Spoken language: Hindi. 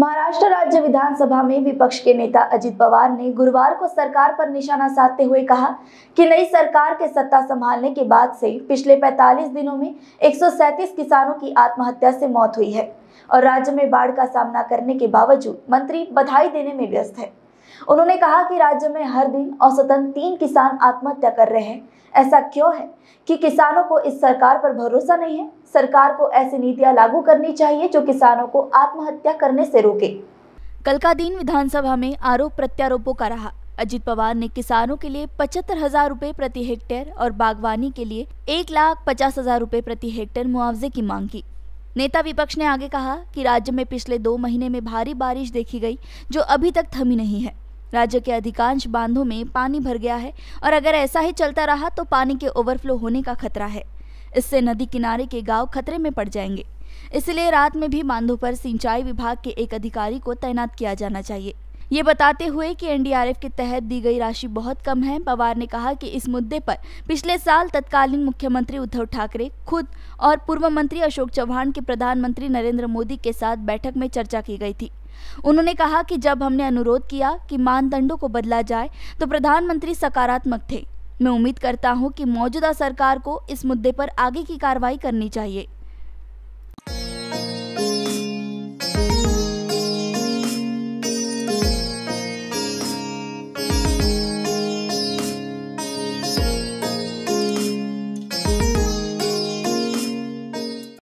महाराष्ट्र राज्य विधानसभा में विपक्ष के नेता अजित पवार ने गुरुवार को सरकार पर निशाना साधते हुए कहा कि नई सरकार के सत्ता संभालने के बाद से पिछले 45 दिनों में 137 किसानों की आत्महत्या से मौत हुई है और राज्य में बाढ़ का सामना करने के बावजूद मंत्री बधाई देने में व्यस्त है उन्होंने कहा कि राज्य में हर दिन औसतन तीन किसान आत्महत्या कर रहे हैं ऐसा क्यों है कि किसानों को इस सरकार पर भरोसा नहीं है सरकार को ऐसी नीतियां लागू करनी चाहिए जो किसानों को आत्महत्या करने से रोके कल का दिन विधानसभा में आरोप प्रत्यारोपों का रहा अजित पवार ने किसानों के लिए पचहत्तर हजार रूपए प्रति हेक्टेयर और बागवानी के लिए एक लाख पचास हजार रूपए प्रति हेक्टेयर मुआवजे की मांग की नेता विपक्ष ने आगे कहा कि राज्य में पिछले दो महीने में भारी बारिश देखी गई जो अभी तक थमी नहीं है राज्य के अधिकांश बांधों में पानी भर गया है और अगर ऐसा ही चलता रहा तो पानी के ओवरफ्लो होने का खतरा है इससे नदी किनारे के गांव खतरे में पड़ जाएंगे इसलिए रात में भी बांधों पर सिंचाई विभाग के एक अधिकारी को तैनात किया जाना चाहिए ये बताते हुए कि एनडीआरएफ के तहत दी गई राशि बहुत कम है पवार ने कहा कि इस मुद्दे पर पिछले साल तत्कालीन मुख्यमंत्री उद्धव ठाकरे खुद और पूर्व मंत्री अशोक चौहान के प्रधानमंत्री नरेंद्र मोदी के साथ बैठक में चर्चा की गई थी उन्होंने कहा कि जब हमने अनुरोध किया कि मानदंडों को बदला जाए तो प्रधानमंत्री सकारात्मक थे मैं उम्मीद करता हूं कि मौजूदा सरकार को इस मुद्दे पर आगे की कार्रवाई करनी चाहिए